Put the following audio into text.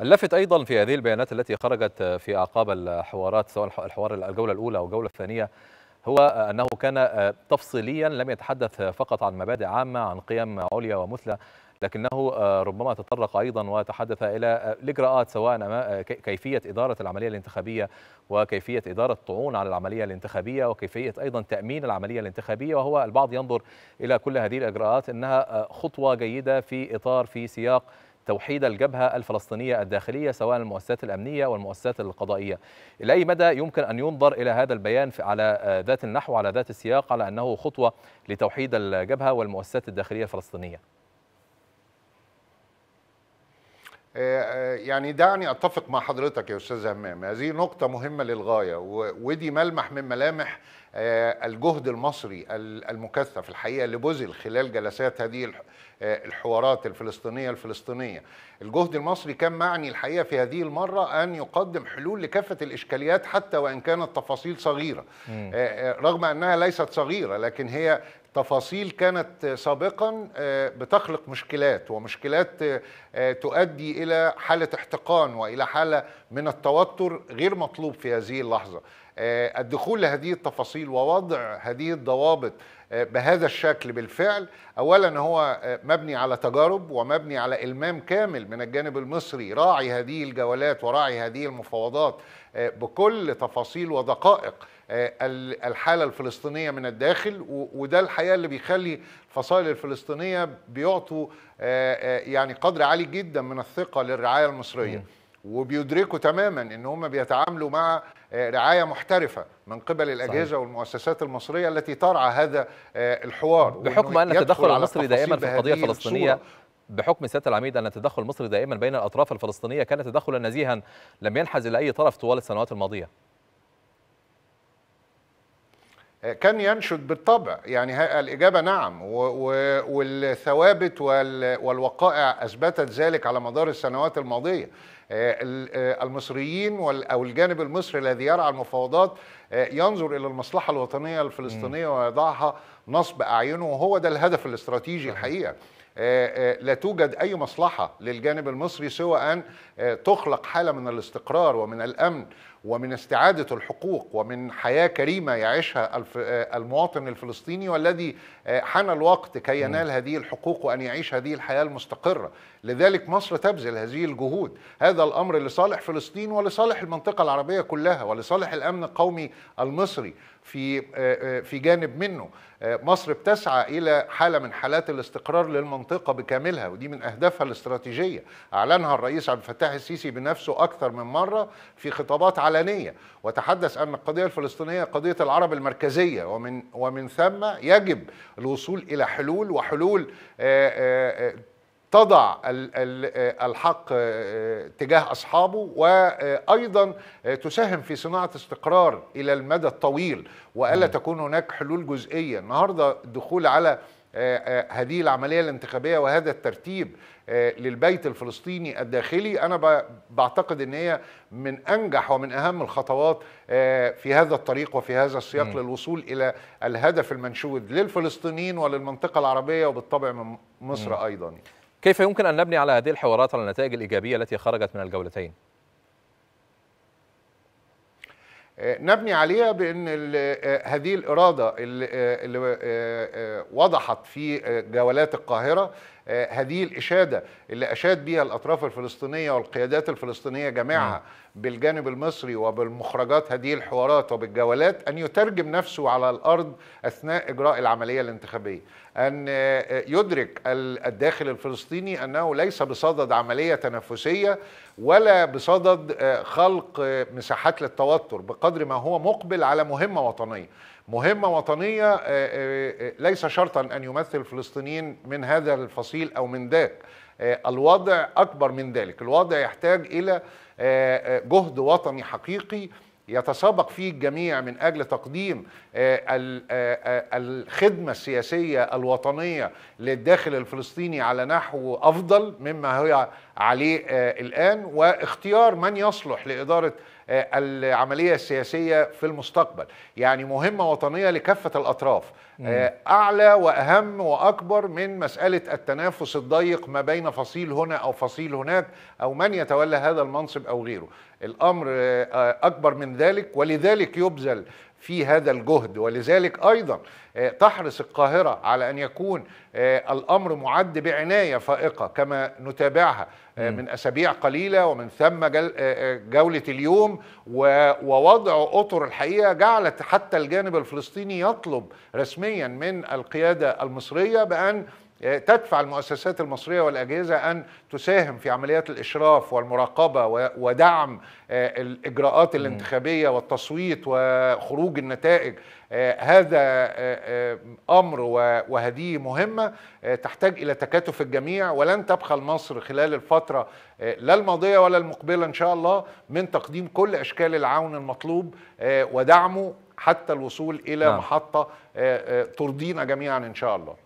اللفت ايضا في هذه البيانات التي خرجت في اعقاب الحوارات سواء الحوار الجوله الاولى او الجوله الثانيه هو انه كان تفصيليا لم يتحدث فقط عن مبادئ عامه عن قيم عليا ومثلى لكنه ربما تطرق ايضا وتحدث الى الاجراءات سواء كيفيه اداره العمليه الانتخابيه وكيفيه اداره الطعون على العمليه الانتخابيه وكيفيه ايضا تامين العمليه الانتخابيه وهو البعض ينظر الى كل هذه الاجراءات انها خطوه جيده في اطار في سياق توحيد الجبهة الفلسطينية الداخلية سواء المؤسسات الأمنية والمؤسسات القضائية إلى أي مدى يمكن أن ينظر إلى هذا البيان على آه، ذات النحو على ذات السياق على أنه خطوة لتوحيد الجبهة والمؤسسات الداخلية الفلسطينية آه، آه، يعني دعني اتفق مع حضرتك يا استاذ همام هذه نقطه مهمه للغايه ودي ملمح من ملامح آه، الجهد المصري المكثف الحقيقه اللي بذل خلال جلسات هذه الحوارات الفلسطينيه الفلسطينيه الجهد المصري كان معني الحقيقه في هذه المره ان يقدم حلول لكافه الاشكاليات حتى وان كانت تفاصيل صغيره رغم انها ليست صغيره لكن هي تفاصيل كانت سابقا آه، بتخلق مشكلات ومشكلات آه، تؤدي الى حاله احتقان والى حاله من التوتر غير مطلوب في هذه اللحظة آه، الدخول لهذه التفاصيل ووضع هذه الضوابط آه، بهذا الشكل بالفعل اولا هو آه، مبني على تجارب ومبني على المام كامل من الجانب المصري راعي هذه الجولات وراعي هذه المفاوضات بكل تفاصيل ودقائق الحالة الفلسطينية من الداخل وده الحقيقة اللي بيخلي الفصائل الفلسطينية بيعطوا يعني قدر عالي جدا من الثقة للرعاية المصرية وبيدركوا تماما ان هم بيتعاملوا مع آه، رعايه محترفه من قبل الاجهزه صحيح. والمؤسسات المصريه التي ترعى هذا آه، الحوار بحكم ان التدخل المصري دائما في القضيه الفلسطينيه بحكم سياده العميد ان التدخل المصري دائما بين الاطراف الفلسطينيه كان تدخلا نزيها لم ينحز الى اي طرف طوال السنوات الماضيه كان ينشد بالطبع يعني الإجابة نعم والثوابت والوقائع أثبتت ذلك على مدار السنوات الماضية آه، آه، المصريين أو الجانب المصري الذي يرعى المفاوضات آه، ينظر إلى المصلحة الوطنية الفلسطينية ويضعها نصب اعينه وهو ده الهدف الاستراتيجي الحقيقه آه، آه، لا توجد أي مصلحة للجانب المصري سوى أن آه، تخلق حالة من الاستقرار ومن الأمن ومن استعادة الحقوق ومن حياة كريمة يعيشها المواطن الفلسطيني والذي حان الوقت كي ينال هذه الحقوق وأن يعيش هذه الحياة المستقرة لذلك مصر تبذل هذه الجهود هذا الأمر لصالح فلسطين ولصالح المنطقة العربية كلها ولصالح الأمن القومي المصري في في جانب منه آه، مصر بتسعى إلى حالة من حالات الاستقرار للمنطقة بكاملها ودي من أهدافها الاستراتيجية أعلنها الرئيس عبد الفتاح السيسي بنفسه أكثر من مرة في خطابات علنية وتحدث أن القضية الفلسطينية قضية العرب المركزية ومن, ومن ثم يجب الوصول إلى حلول وحلول آآ آه، آآ آه، تضع الحق تجاه أصحابه وأيضا تساهم في صناعة استقرار إلى المدى الطويل وألا تكون هناك حلول جزئية النهاردة الدخول على هذه العملية الانتخابية وهذا الترتيب للبيت الفلسطيني الداخلي أنا بعتقد أن هي من أنجح ومن أهم الخطوات في هذا الطريق وفي هذا السياق م. للوصول إلى الهدف المنشود للفلسطينيين وللمنطقة العربية وبالطبع من مصر م. أيضا كيف يمكن أن نبني على هذه الحوارات على النتائج الإيجابية التي خرجت من الجولتين؟ آه، نبني عليها بأن آه، هذه الإرادة اللي آه، وضحت في جولات القاهرة آه، هذه الإشادة اللي أشاد بها الأطراف الفلسطينية والقيادات الفلسطينية جميعها نعم. بالجانب المصري وبالمخرجات هذه الحوارات وبالجولات أن يترجم نفسه على الأرض أثناء إجراء العملية الانتخابية أن آه، آه، يدرك الداخل الفلسطيني أنه ليس بصدد عملية تنافسية ولا بصدد خلق مساحات للتوتر بقدر ما هو مقبل على مهمة وطنية مهمة وطنية آه، آه، آه، ليس شرطا أن يمثل الفلسطينيين من هذا الفصيل أو من ذاك الوضع أكبر من ذلك الوضع يحتاج إلى جهد وطني حقيقي يتسابق فيه الجميع من اجل تقديم الخدمه السياسيه الوطنيه للداخل الفلسطيني على نحو افضل مما هي عليه الان واختيار من يصلح لاداره آه، العملية السياسية في المستقبل يعني مهمة وطنية لكافة الأطراف آه، أعلى وأهم وأكبر من مسألة التنافس الضيق ما بين فصيل هنا أو فصيل هناك أو من يتولى هذا المنصب أو غيره الأمر آه، أكبر من ذلك ولذلك يبذل في هذا الجهد ولذلك ايضا آه، تحرص القاهره على ان يكون آه، الامر معد بعنايه فائقه كما نتابعها آه، من اسابيع قليله ومن ثم جوله اليوم ووضع اطر الحقيقه جعلت حتى الجانب الفلسطيني يطلب رسميا من القياده المصريه بان تدفع المؤسسات المصريه والاجهزه ان تساهم في عمليات الاشراف والمراقبه ودعم آه، الاجراءات الانتخابيه والتصويت وخروج النتائج آه، هذا آه، امر وهذه مهمه تحتاج الى تكاتف الجميع ولن تبخل مصر خلال الفتره لا الماضيه ولا المقبله ان شاء الله من تقديم كل اشكال العون المطلوب ودعمه حتى الوصول الى نعم. محطه ترضينا جميعا ان شاء الله